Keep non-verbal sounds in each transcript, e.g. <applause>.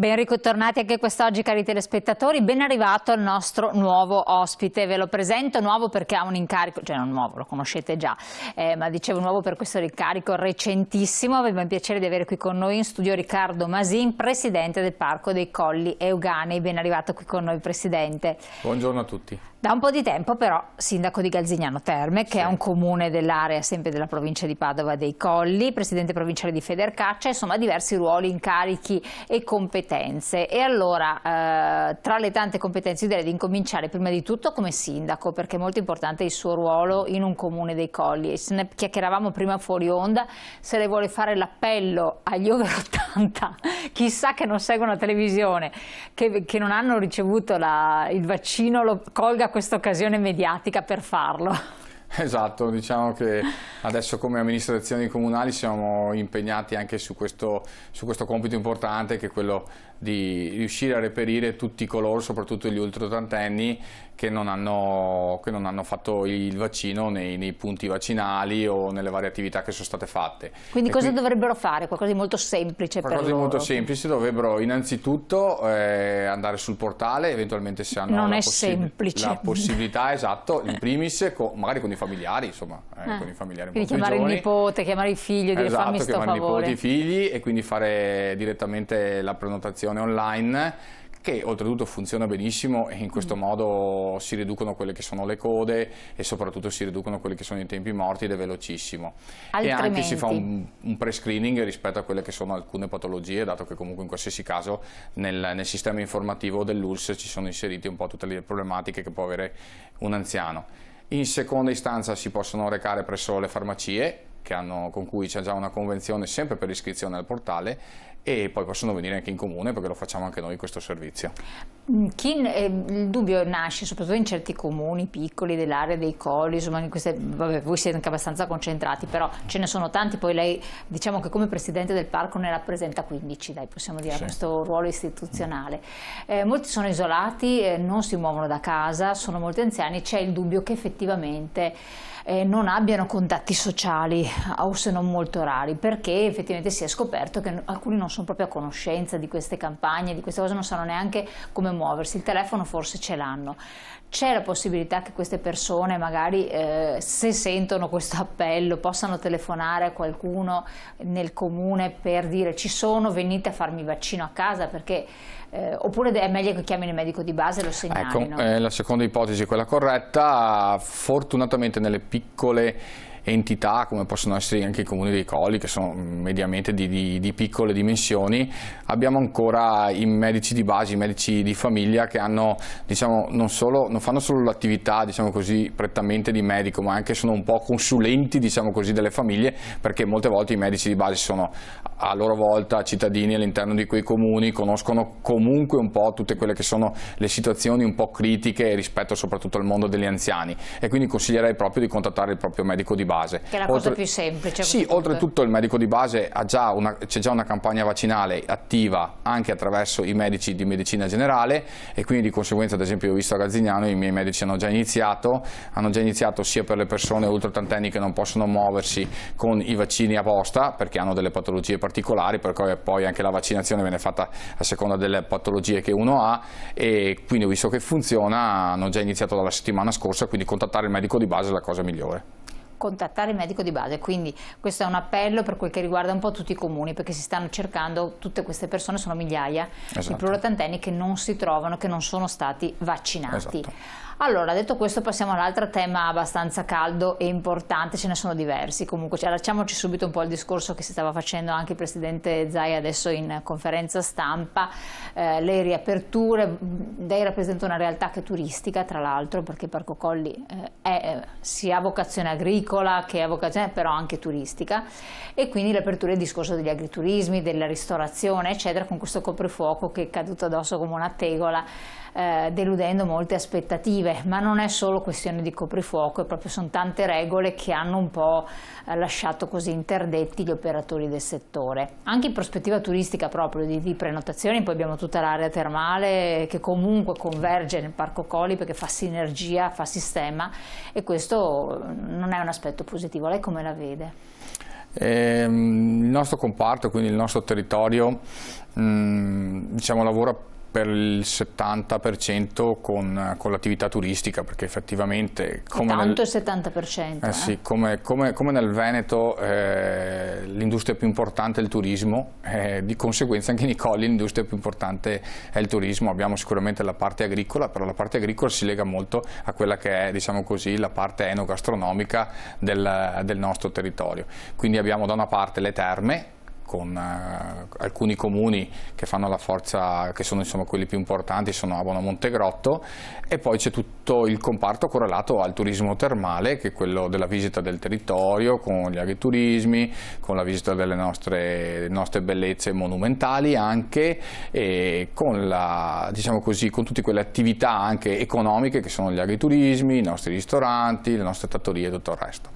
Ben ritornati anche quest'oggi cari telespettatori, ben arrivato il nostro nuovo ospite, ve lo presento, nuovo perché ha un incarico, cioè non nuovo, lo conoscete già, eh, ma dicevo nuovo per questo incarico recentissimo, abbiamo il piacere di avere qui con noi in studio Riccardo Masin, presidente del Parco dei Colli Euganei, ben arrivato qui con noi Presidente. Buongiorno a tutti. Da un po' di tempo però sindaco di Galzignano Terme, che sì. è un comune dell'area sempre della provincia di Padova dei Colli, presidente provinciale di Federcaccia, insomma diversi ruoli, incarichi e competenze competenze e allora eh, tra le tante competenze direi di incominciare prima di tutto come sindaco perché è molto importante il suo ruolo in un comune dei colli e se ne chiacchieravamo prima fuori onda se le vuole fare l'appello agli over 80 <laughs> chissà che non seguono la televisione che, che non hanno ricevuto la, il vaccino lo, colga questa occasione mediatica per farlo. <laughs> Esatto, diciamo che adesso come amministrazioni comunali siamo impegnati anche su questo, su questo compito importante che è quello di riuscire a reperire tutti coloro, soprattutto gli ultra ottantenni, che non hanno, che non hanno fatto il vaccino nei, nei, punti vaccinali o nelle varie attività che sono state fatte. Quindi e cosa qui, dovrebbero fare? Qualcosa di molto semplice per loro? Qualcosa di molto semplice, dovrebbero innanzitutto eh, andare sul portale, eventualmente se hanno non la, possib la possibilità, <laughs> esatto, in primis, con, magari con i familiari, insomma, eh, eh. con i familiari Quindi chiamare giovani. il nipote, chiamare il figlio, dire esatto, fammi sto favore. Esatto, chiamare i nipoti, i figli e quindi fare direttamente la prenotazione online che oltretutto funziona benissimo e in questo mm. modo si riducono quelle che sono le code e soprattutto si riducono quelli che sono i tempi morti ed è velocissimo. Altrimenti. E anche si fa un, un pre-screening rispetto a quelle che sono alcune patologie, dato che comunque in qualsiasi caso nel, nel sistema informativo dell'URSS ci sono inserite un po' tutte le problematiche che può avere un anziano. In seconda istanza si possono recare presso le farmacie hanno, con cui c'è già una convenzione sempre per iscrizione al portale e poi possono venire anche in comune perché lo facciamo anche noi questo servizio. Mm, chi, eh, il dubbio nasce soprattutto in certi comuni piccoli dell'area dei colli, insomma in queste, vabbè, voi siete anche abbastanza concentrati, però ce ne sono tanti, poi lei diciamo che come Presidente del Parco ne rappresenta 15, dai, possiamo dire, sì. questo ruolo istituzionale. Eh, molti sono isolati, eh, non si muovono da casa, sono molti anziani, c'è il dubbio che effettivamente eh, non abbiano contatti sociali <laughs> o se non molto rari, perché effettivamente si è scoperto che alcuni non non sono proprio a conoscenza di queste campagne, di queste cose, non sanno neanche come muoversi, il telefono forse ce l'hanno. C'è la possibilità che queste persone magari eh, se sentono questo appello possano telefonare a qualcuno nel comune per dire ci sono, venite a farmi vaccino a casa perché eh, oppure è meglio che chiamino il medico di base e lo ecco, segnalino. Ecco, eh, la seconda ipotesi è quella corretta, fortunatamente nelle piccole entità come possono essere anche i comuni dei colli che sono mediamente di, di, di piccole dimensioni, abbiamo ancora i medici di base, i medici di famiglia che hanno, diciamo, non, solo, non, fanno solo l'attività diciamo così, prettamente di medico ma anche sono un po' consulenti diciamo così, delle famiglie perché molte volte i medici di base sono a loro volta cittadini all'interno di quei comuni, conoscono comunque un po' tutte quelle che sono le situazioni un po' critiche rispetto soprattutto al mondo degli anziani e quindi consiglierei proprio di contattare il proprio medico di base base. Che è la cosa Oltre... più semplice. Sì, oltretutto il medico di base c'è già, già una campagna vaccinale attiva anche attraverso i medici di medicina generale e quindi di conseguenza ad esempio ho visto a Gazzignano i miei medici hanno già iniziato, hanno già iniziato sia per le persone oltre ultrattantenni che non possono muoversi con i vaccini apposta perché hanno delle patologie particolari per cui poi anche la vaccinazione viene fatta a seconda delle patologie che uno ha e quindi ho visto che funziona, hanno già iniziato dalla settimana scorsa quindi contattare il medico di base è la cosa migliore contattare il medico di base, quindi questo è un appello per quel che riguarda un po' tutti i comuni perché si stanno cercando, tutte queste persone sono migliaia esatto. di pluriottantenni che non si trovano, che non sono stati vaccinati. Esatto. Allora, detto questo passiamo all'altro tema abbastanza caldo e importante, ce ne sono diversi, comunque allacciamoci cioè, subito un po' al discorso che si stava facendo anche il Presidente Zai adesso in conferenza stampa, eh, le riaperture, lei rappresenta una realtà che è turistica tra l'altro perché Parco Colli eh, è, eh, si ha vocazione agricola, viticola che ha vocazione però anche turistica e quindi l'apertura del discorso degli agriturismi, della ristorazione eccetera con questo coprifuoco che è caduto addosso come una tegola eh, deludendo molte aspettative, ma non è solo questione di coprifuoco, proprio sono tante regole che hanno un po' eh, lasciato così interdetti gli operatori del settore. Anche in prospettiva turistica proprio di, di prenotazioni, poi abbiamo tutta l'area termale che comunque converge nel Parco Coli perché fa sinergia, fa sistema e questo eh, non è un aspetto positivo. Lei come la vede? Eh, il nostro comparto, quindi il nostro territorio, mh, mm, diciamo, lavora per il 70% con, con l'attività turistica perché effettivamente come tanto nel, il 70% eh, eh? Sì, come, come, come, nel Veneto eh, l'industria più importante è il turismo eh, di conseguenza anche nei colli l'industria più importante è il turismo abbiamo sicuramente la parte agricola però la parte agricola si lega molto a quella che è diciamo così, la parte enogastronomica del, del nostro territorio quindi abbiamo da una parte le terme con eh, alcuni comuni che fanno la forza, che sono insomma, quelli più importanti, sono Abona Montegrotto e poi c'è tutto il comparto correlato al turismo termale, che è quello della visita del territorio, con gli agriturismi, con la visita delle nostre, nostre bellezze monumentali anche, e con, la, diciamo così, con tutte quelle attività anche economiche che sono gli agriturismi, i nostri ristoranti, le nostre trattorie e tutto il resto.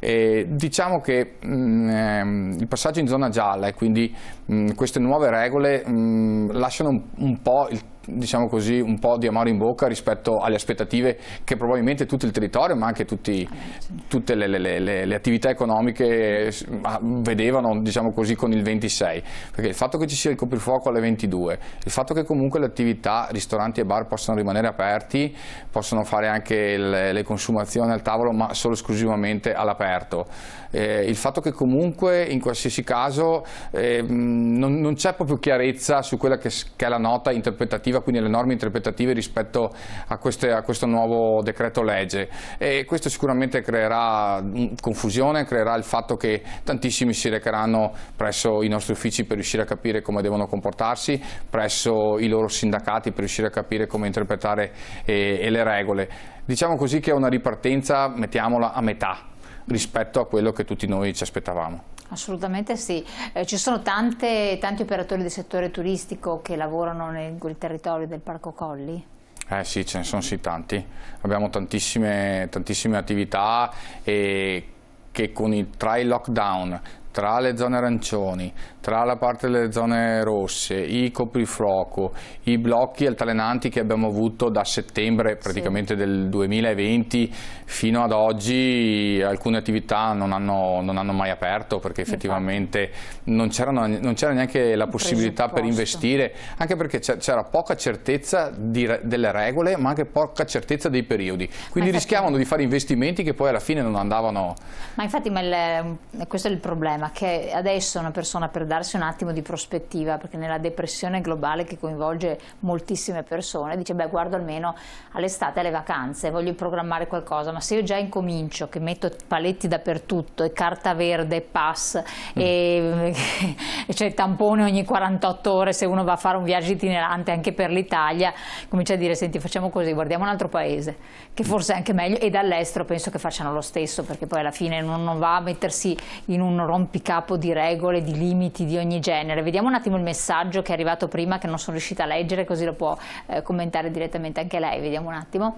E diciamo che mh, mm, ehm, il passaggio in zona gialla digitale, quindi mh, mm, queste nuove regole mh, mm, lasciano un, un po' il diciamo così, un po' di amaro in bocca rispetto alle aspettative che probabilmente tutto il territorio, ma anche tutti, eh, certo. tutte le, le, le, le, attività economiche ah, vedevano diciamo così, con il 26. Perché il fatto che ci sia il coprifuoco alle 22, il fatto che comunque le attività, ristoranti e bar possano rimanere aperti, possono fare anche le consumazioni al tavolo, ma solo esclusivamente all'aperto eh, il fatto che comunque in qualsiasi caso eh, non, non c'è proprio chiarezza su quella che, che, è la nota interpretativa, quindi le norme interpretative rispetto a, queste, a questo nuovo decreto legge e questo sicuramente creerà mm, confusione, creerà il fatto che tantissimi si recheranno presso i nostri uffici per riuscire a capire come devono comportarsi, presso i loro sindacati per riuscire a capire come interpretare eh, le regole. Diciamo così che è una ripartenza, mettiamola a metà, rispetto a quello che tutti noi ci aspettavamo. Assolutamente sì, eh, ci sono tante, tanti operatori del settore turistico che lavorano nel, nel territorio del Parco Colli? Eh sì, ce ne sono sì tanti, abbiamo tantissime, tantissime attività e che con il, tra il lockdown tra le zone arancioni, tra la parte delle zone rosse, i coprifuoco, i blocchi altalenanti che abbiamo avuto da settembre praticamente sì. del 2020 fino ad oggi alcune attività non hanno, non hanno mai aperto perché effettivamente non, c'era neanche la possibilità per investire anche perché c'era poca certezza di, delle regole ma anche poca certezza dei periodi quindi rischiavano di fare investimenti che poi alla fine non andavano ma infatti ma il, questo è il problema problema, che adesso una persona per darsi un attimo di prospettiva, perché nella depressione globale che coinvolge moltissime persone, dice beh guardo almeno all'estate, alle vacanze, voglio programmare qualcosa, ma se io già incomincio, che metto paletti dappertutto e carta verde, pass mm. e, <laughs> e cioè, tampone ogni 48 ore se uno va a fare un viaggio itinerante anche per l'Italia, comincia a dire senti facciamo così, guardiamo un altro paese, che mm. forse è anche meglio e dall'estero penso che facciano lo stesso, perché poi alla fine non, non va a mettersi in un rompimento rompicapo di regole, di limiti di ogni genere. Vediamo un attimo il messaggio che è arrivato prima che non sono riuscita a leggere, così lo può eh, commentare direttamente anche lei. Vediamo un attimo.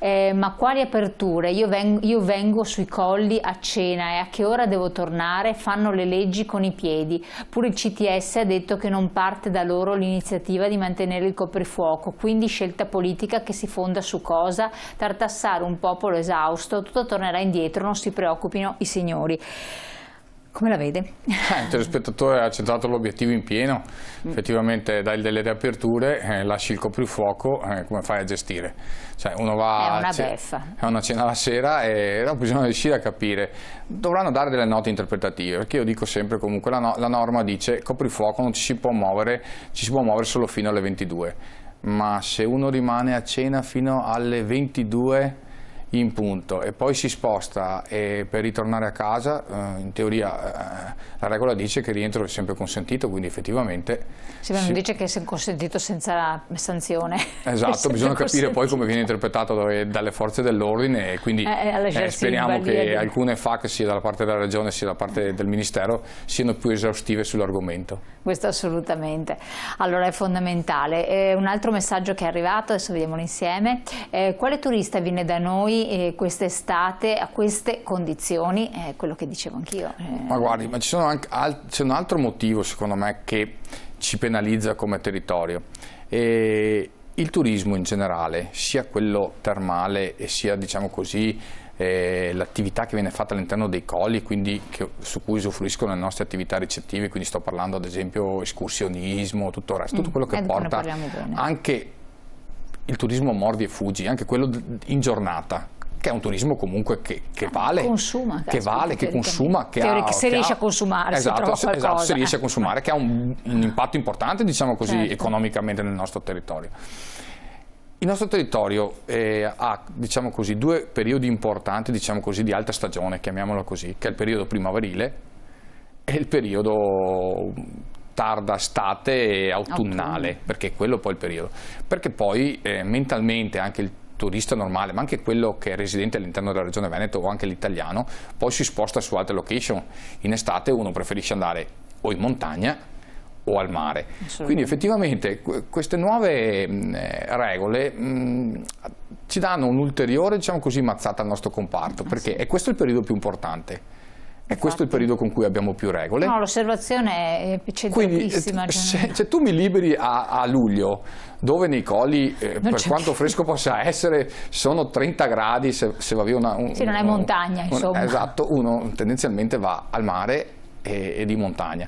Eh, ma quali aperture? Io vengo, io vengo sui colli a cena e a che ora devo tornare? Fanno le leggi con i piedi. Pure il CTS ha detto che non parte da loro l'iniziativa di mantenere il coprifuoco, quindi scelta politica che si fonda su cosa? Tartassare un popolo esausto, tutto tornerà indietro, non si preoccupino i signori. Come la vede? Eh, il telespettatore ha centrato l'obiettivo in pieno, mm. effettivamente dai delle riaperture, eh, lasci il coprifuoco, eh, come fai a gestire? Cioè, uno va è una beffa. È una cena la sera e bisogna riuscire a capire. Dovranno dare delle note interpretative, perché io dico sempre comunque la, no, la norma dice coprifuoco non ci si può muovere, ci si può muovere solo fino alle 22. Ma se uno rimane a cena fino alle 22 in punto e poi si sposta e per ritornare a casa eh, in teoria eh, la regola dice che il rientro è sempre consentito quindi effettivamente sì, ma non si... dice che è consentito senza sanzione esatto <laughs> bisogna capire poi come viene interpretato dalle forze dell'ordine e quindi eh, eh, eh speriamo che di... alcune FAC sia dalla parte della regione sia da parte mm. del ministero siano più esaustive sull'argomento questo assolutamente allora è fondamentale eh, un altro messaggio che è arrivato adesso vediamolo insieme quale turista viene da noi eh, quest'estate a queste condizioni, è eh, quello che dicevo anch'io. Eh. Ma guardi, ma c'è al un altro motivo secondo me che ci penalizza come territorio. E il turismo in generale, sia quello termale sia diciamo così eh, l'attività che viene fatta all'interno dei colli, quindi che, su cui usufruiscono le nostre attività ricettive, quindi sto parlando ad esempio escursionismo, tutto il resto, mm, tutto quello che porta anche il turismo mordi e fuggi, anche quello in giornata, che è un turismo comunque che, che ah, vale, consuma, che, vale, che consuma, che, ha, che se riesce ha, a consumare, esatto, se, esatto, se riesce a consumare, che ha un, un impatto importante, diciamo così, certo. economicamente nel nostro territorio. Il nostro territorio eh, ha diciamo così, due periodi importanti diciamo così, di alta stagione, chiamiamolo così, che è il periodo primaverile e il periodo tarda estate e autunnale, Autunno. perché quello è poi il periodo. Perché poi eh, mentalmente anche il turista normale, ma anche quello che è residente all'interno della regione Veneto o anche l'italiano, poi si sposta su altre location. In estate uno preferisce andare o in montagna o al mare. Quindi effettivamente queste nuove mm, eh, regole mh, mm, ci danno un'ulteriore diciamo così, mazzata al nostro comparto, ah, perché sì. è questo il periodo più importante e esatto. questo è il periodo con cui abbiamo più regole. No, l'osservazione c'è tantissima. Eh, se, cioè se, tu mi liberi a, a luglio, dove nei colli, eh, per quanto fresco <laughs> possa essere, sono 30 gradi, se, se va via una... Un, sì, non è montagna, un, insomma. Un, esatto, uno tendenzialmente va al mare e, e di montagna.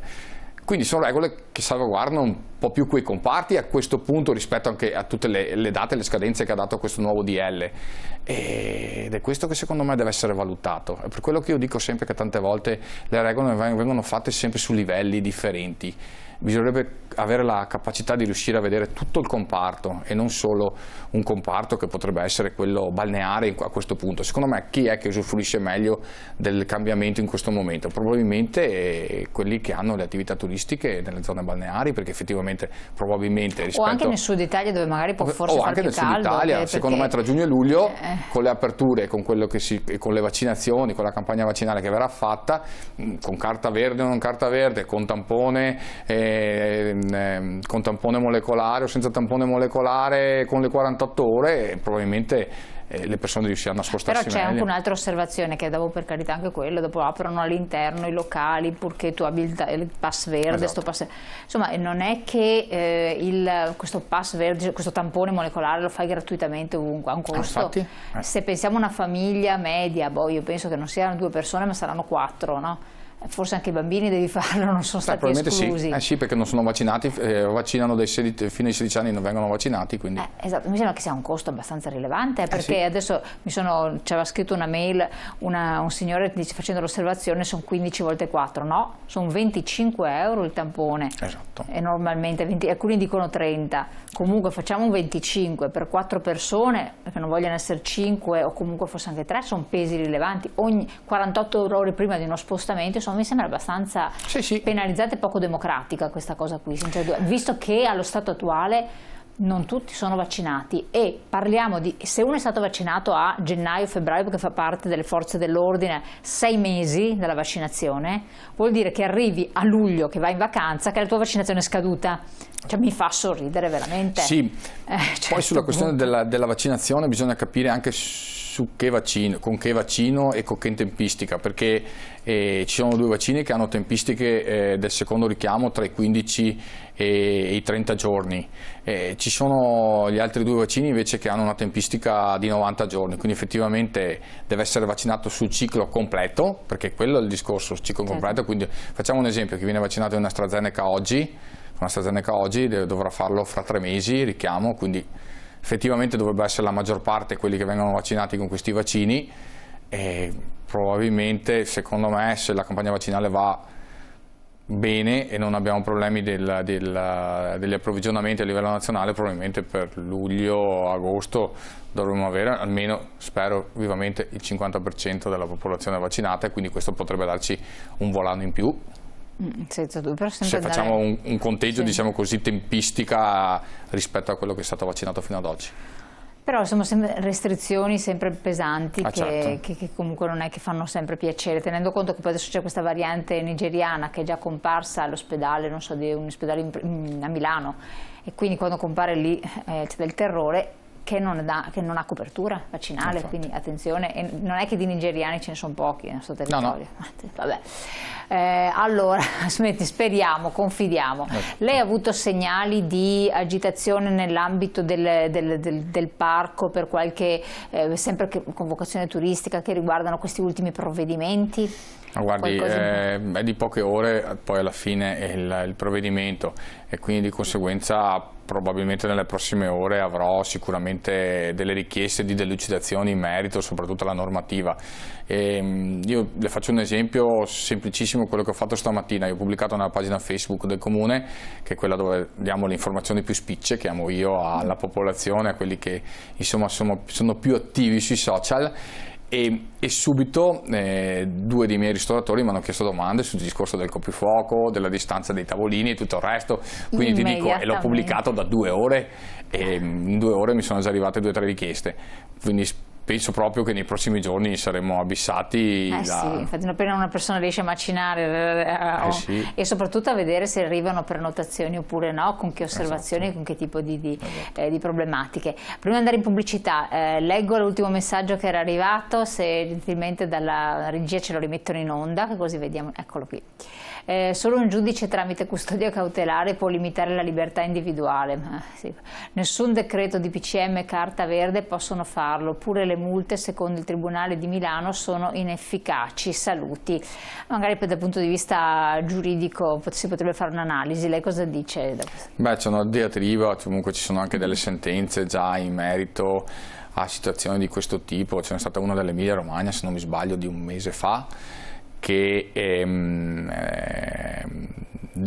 Quindi sono regole che salvaguardano un po' più quei comparti a questo punto rispetto anche a tutte le, le date e le scadenze che ha dato questo nuovo DL ed è questo che secondo me deve essere valutato è per quello che io dico sempre che tante volte le regole vengono fatte sempre su livelli differenti bisognerebbe avere la capacità di riuscire a vedere tutto il comparto e non solo un comparto che potrebbe essere quello balneare a questo punto. Secondo me chi è che usufruisce meglio del cambiamento in questo momento? Probabilmente eh, quelli che hanno le attività turistiche nelle zone zone balneari perché effettivamente probabilmente rispetto... O anche nel sud Italia dove magari può forse o anche nel sud caldo, Italia, eh, perché... secondo me tra giugno e luglio eh. con le aperture, con, si, con, le vaccinazioni, con la campagna vaccinale che verrà fatta, mm, con carta verde o non carta verde, con tampone, eh, con tampone molecolare o senza tampone molecolare, con le 48 ore, probabilmente eh, le persone riusciranno a spostarsi Però c'è anche un'altra osservazione che dopo per carità anche quello, dopo aprono all'interno i locali purché tu abbia il, il pass verde, esatto. pass... insomma non è che eh, il, questo pass verde, questo tampone molecolare lo fai gratuitamente ovunque, ha un costo. Eh. Se pensiamo a una famiglia media, boh, io penso che non siano due persone ma saranno quattro, no? forse anche i bambini devi farlo, non sono stati Beh, esclusi. Sì. Eh sì, perché non sono vaccinati, eh, vaccinano dai 16, fino ai 16 anni non vengono vaccinati. Quindi... Eh, esatto, mi sembra che sia un costo abbastanza rilevante, eh perché sì. adesso mi sono, c'era scritto una mail, una, un signore dice, facendo l'osservazione, sono 15 volte 4, no, sono 25 euro il tampone. Esatto. E normalmente 20, alcuni dicono 30, comunque facciamo un 25 per 4 persone, perché non vogliono essere 5 o comunque forse anche 3, sono pesi rilevanti, ogni 48 ore prima di uno spostamento sono insomma mi sembra abbastanza sì, sì. penalizzata e poco democratica questa cosa qui, cioè, visto che allo stato attuale non tutti sono vaccinati e parliamo di se uno è stato vaccinato a gennaio febbraio perché fa parte delle forze dell'ordine sei mesi dalla vaccinazione vuol dire che arrivi a luglio che vai in vacanza che la tua vaccinazione è scaduta cioè, mi fa sorridere veramente sì eh, certo poi sulla questione della, della vaccinazione bisogna capire anche su che vaccino, con che vaccino e con che tempistica, perché eh, ci sono due vaccini che hanno tempistiche eh, del secondo richiamo tra i 15 e i 30 giorni, eh, ci sono gli altri due vaccini invece che hanno una tempistica di 90 giorni, quindi effettivamente deve essere vaccinato sul ciclo completo, perché quello è il discorso, il ciclo certo. completo, quindi facciamo un esempio, chi viene vaccinato in AstraZeneca oggi, con AstraZeneca oggi dovrà farlo fra tre mesi, richiamo, quindi effettivamente dovrebbe essere la maggior parte quelli che vengono vaccinati con questi vaccini e probabilmente secondo me se la campagna vaccinale va bene e non abbiamo problemi del, del, degli approvvigionamenti a livello nazionale probabilmente per luglio agosto dovremmo avere almeno spero vivamente il 50% della popolazione vaccinata e quindi questo potrebbe darci un volano in più Mm, senza dubbio, però Se facciamo un, un conteggio, sì. diciamo così, tempistica rispetto a quello che è stato vaccinato fino ad oggi. Però sono sempre restrizioni sempre pesanti ah, che, certo. che, che, comunque non è che fanno sempre piacere, tenendo conto che poi adesso c'è questa variante nigeriana che è già comparsa all'ospedale, non so, di un ospedale in, a Milano e quindi quando compare lì eh, c'è del terrore che non, da, che non, ha copertura vaccinale, Infatti. quindi attenzione, e non è che di nigeriani ce ne sono pochi nel suo territorio. No, no. <laughs> Eh, allora, <laughs> smetti, speriamo, confidiamo. Ecco. Lei ha avuto segnali di agitazione nell'ambito del, del, del, del, parco per qualche, eh, sempre che, convocazione turistica che riguardano questi ultimi provvedimenti? Guardi, eh, è di poche ore, poi alla fine è il, il provvedimento e quindi di conseguenza probabilmente nelle prossime ore avrò sicuramente delle richieste di delucidazioni in merito soprattutto alla normativa. E ehm, io le faccio un esempio semplicissimo, quello che ho fatto stamattina, io ho pubblicato nella pagina Facebook del Comune, che è quella dove diamo le informazioni più spicce che io alla popolazione, a quelli che insomma sono, sono più attivi sui social e, e subito eh, due dei miei ristoratori mi hanno chiesto domande sul discorso del coprifuoco, della distanza dei tavolini e tutto il resto, quindi ti dico, e l'ho pubblicato da due ore e in due ore mi sono già arrivate due o tre richieste, quindi penso proprio che nei prossimi giorni saremo abissati. Eh da... sì, infatti appena una persona riesce a macinare eh, eh, eh oh, sì. e soprattutto a vedere se arrivano prenotazioni oppure no, con che esatto. osservazioni, esatto. con che tipo di, di, esatto. eh, di, problematiche. Prima di andare in pubblicità, eh, leggo l'ultimo messaggio che era arrivato, se gentilmente dalla regia ce lo rimettono in onda, così vediamo, eccolo qui eh, solo un giudice tramite custodia cautelare può limitare la libertà individuale. Ma, sì. Nessun decreto di PCM e carta verde possono farlo, pure le multe secondo il Tribunale di Milano sono inefficaci. Saluti. Magari dal punto di vista giuridico si potrebbe fare un'analisi, lei cosa dice? Beh, c'è una diatriba, comunque ci sono anche delle sentenze già in merito a situazioni di questo tipo, ce n'è stata una dell'Emilia Romagna se non mi sbaglio di un mese fa che ehm, eh,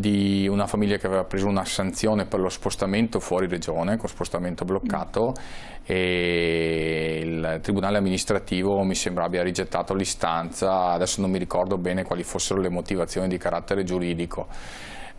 di una famiglia che aveva preso una sanzione per lo spostamento fuori regione, con spostamento bloccato, e il Tribunale amministrativo mi sembra abbia rigettato l'istanza, adesso non mi ricordo bene quali fossero le motivazioni di carattere giuridico.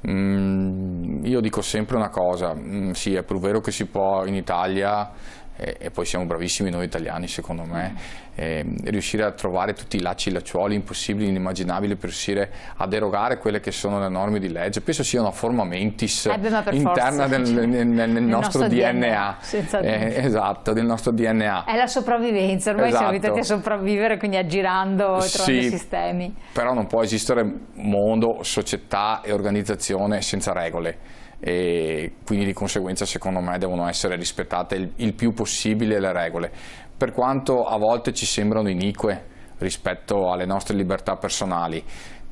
Mm, io dico sempre una cosa, mm, sì è pur vero che si può in Italia e, e, poi siamo bravissimi noi italiani secondo me, e, riuscire a trovare tutti i lacci e lacciuoli impossibili, inimmaginabili per riuscire a derogare quelle che sono le norme di legge, penso sia una forma mentis eh beh, interna del, nel, nel, nel, nostro, nostro DNA, DNA. Eh, esatto, del nostro DNA. È la sopravvivenza, ormai esatto. siamo abituati a sopravvivere quindi aggirando e trovando sì, sistemi. Però non può esistere mondo, società e organizzazione senza regole e quindi di conseguenza secondo me devono essere rispettate il, il più possibile le regole. Per quanto a volte ci sembrano inique rispetto alle nostre libertà personali,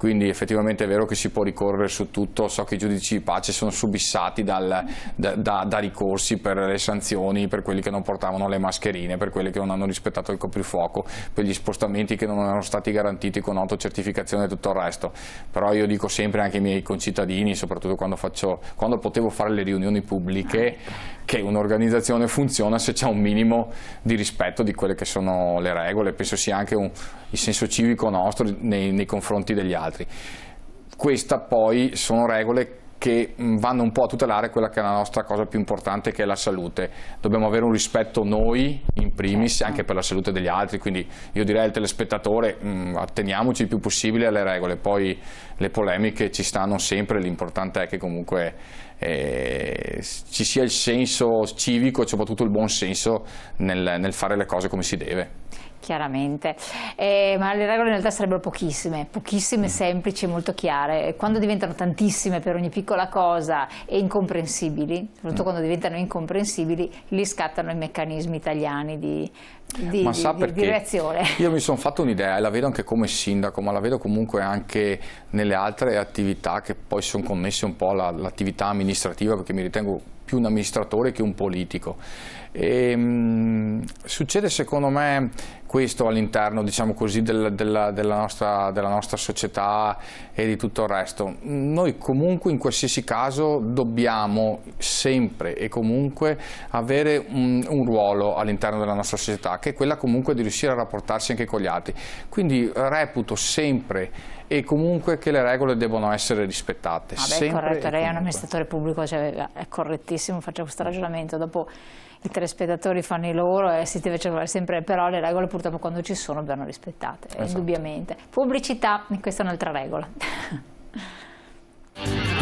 quindi effettivamente è vero che si può ricorrere su tutto, so che i giudici di pace sono subissati dal, da, da, da, ricorsi per le sanzioni, per quelli che non portavano le mascherine, per quelli che non hanno rispettato il coprifuoco, per gli spostamenti che non erano stati garantiti con autocertificazione e tutto il resto, però io dico sempre anche ai miei concittadini, soprattutto quando, faccio, quando potevo fare le riunioni pubbliche, che un'organizzazione funziona se c'è un minimo di rispetto di quelle che sono le regole, penso sia anche un, il senso civico nostro nei, nei confronti degli altri altri. Queste poi sono regole che mm, vanno un po' a tutelare quella che è la nostra cosa più importante che è la salute. Dobbiamo avere un rispetto noi in primis certo. anche per la salute degli altri, quindi io direi al telespettatore mh, mm, atteniamoci il più possibile alle regole, poi le polemiche ci stanno sempre, l'importante è che comunque eh, ci sia il senso civico e soprattutto il buon senso nel, nel fare le cose come si deve. Chiaramente, eh, ma le regole in realtà sarebbero pochissime, pochissime, mm. semplici e molto chiare. Quando diventano tantissime per ogni piccola cosa e incomprensibili, soprattutto mm. quando diventano incomprensibili, lì scattano i meccanismi italiani di, di, ma sa di, di reazione. Io mi sono <laughs> fatto un'idea e la vedo anche come sindaco, ma la vedo comunque anche nelle altre attività che poi sono connesse un po' all'attività amministrativa, perché mi ritengo più un amministratore che un politico. E, ehm, mh, succede secondo me questo all'interno diciamo del, della, della, nostra, della, nostra, società e di tutto il resto. Noi comunque in qualsiasi caso dobbiamo sempre e comunque avere un, un ruolo all'interno della nostra società che è quella comunque di riuscire a rapportarsi anche con gli altri. Quindi reputo sempre e comunque che le regole devono essere rispettate. Vabbè, ah corretto, lei è un amministratore pubblico, cioè è correttissimo, faccio questo ragionamento. Dopo i telespettatori fanno i loro e si deve cercare sempre, però le regole purtroppo quando ci sono vanno rispettate, esatto. indubbiamente. Pubblicità, questa è un'altra regola. <laughs>